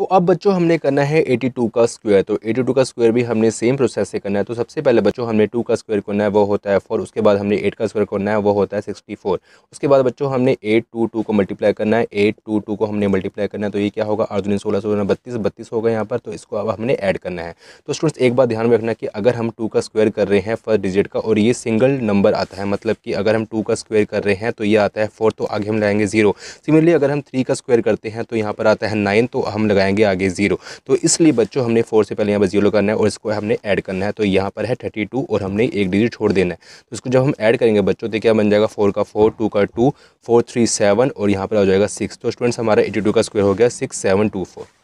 तो अब बच्चों हमने करना है 82 का स्क्वायर तो 82 का स्क्वायर भी हमने सेम प्रोसेस से करना है तो सबसे पहले बच्चों हमने 2 का स्क्वायर करना है वो होता है 4 उसके बाद हमने 8 का स्क्वायर करना है वो होता है 64 उसके बाद बच्चों हमने 822 को मल्टीप्लाई करना है 822 को हमने मल्टीप्लाई करना है तो ये क्या होगा अर्जुन सोलह सोलह बत्तीस बत्तीस होगा यहाँ पर तो इसको अब हमने ऐड करना है तो स्टूडेंट्स एक बार ध्यान में रखना कि अगर हम टू का स्क्वायर कर रहे हैं फर्स्ट डिजिट का और ये सिंगल नंबर आता है मतलब कि अगर हम टू का स्क्वेयर कर रहे हैं तो ये आता है फोर तो आगे हम लगाएंगे जीरो सिमिलरली अगर हम थ्री का स्क्वायर करते हैं तो यहाँ पर आता है नाइन तो हम लगाएंगे आएंगे आगे ज़ीरो तो इसलिए बच्चों हमने फोर से पहले यहाँ पर जीरो करना है और इसको हमने ऐड करना है तो यहाँ पर है थर्टी टू और हमने एक डिजिट छोड़ देना है तो इसको जब हम ऐड करेंगे बच्चों तो क्या बन जाएगा फोर का फोर टू का टू फोर थ्री सेवन और यहाँ पर हो जाएगा सिक्स तो स्टूडेंट्स हमारा एटी टू का स्क्वायर हो गया सिक्स सेवन टू फोर